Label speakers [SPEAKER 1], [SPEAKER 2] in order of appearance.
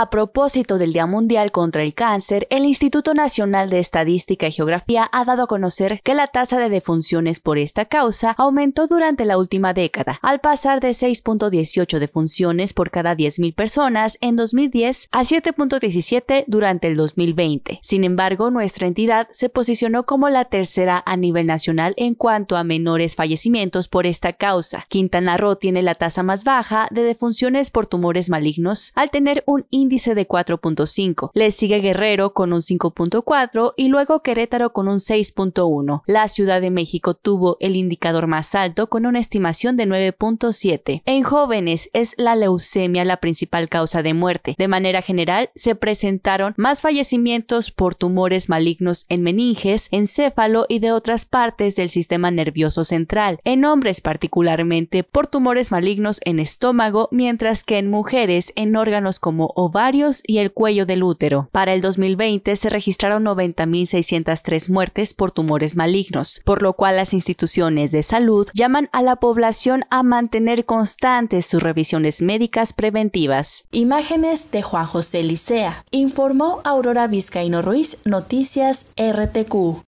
[SPEAKER 1] A propósito del Día Mundial contra el Cáncer, el Instituto Nacional de Estadística y Geografía ha dado a conocer que la tasa de defunciones por esta causa aumentó durante la última década, al pasar de 6.18 defunciones por cada 10.000 personas en 2010 a 7.17 durante el 2020. Sin embargo, nuestra entidad se posicionó como la tercera a nivel nacional en cuanto a menores fallecimientos por esta causa. Quintana Roo tiene la tasa más baja de defunciones por tumores malignos al tener un índice índice de 4.5. Le sigue Guerrero con un 5.4 y luego Querétaro con un 6.1. La Ciudad de México tuvo el indicador más alto con una estimación de 9.7. En jóvenes es la leucemia la principal causa de muerte. De manera general, se presentaron más fallecimientos por tumores malignos en meninges, encéfalo y de otras partes del sistema nervioso central, en hombres particularmente por tumores malignos en estómago, mientras que en mujeres en órganos como ovarios y el cuello del útero. Para el 2020 se registraron 90.603 muertes por tumores malignos, por lo cual las instituciones de salud llaman a la población a mantener constantes sus revisiones médicas preventivas. Imágenes de Juan José Licea, informó Aurora Vizcaíno Ruiz, Noticias RTQ.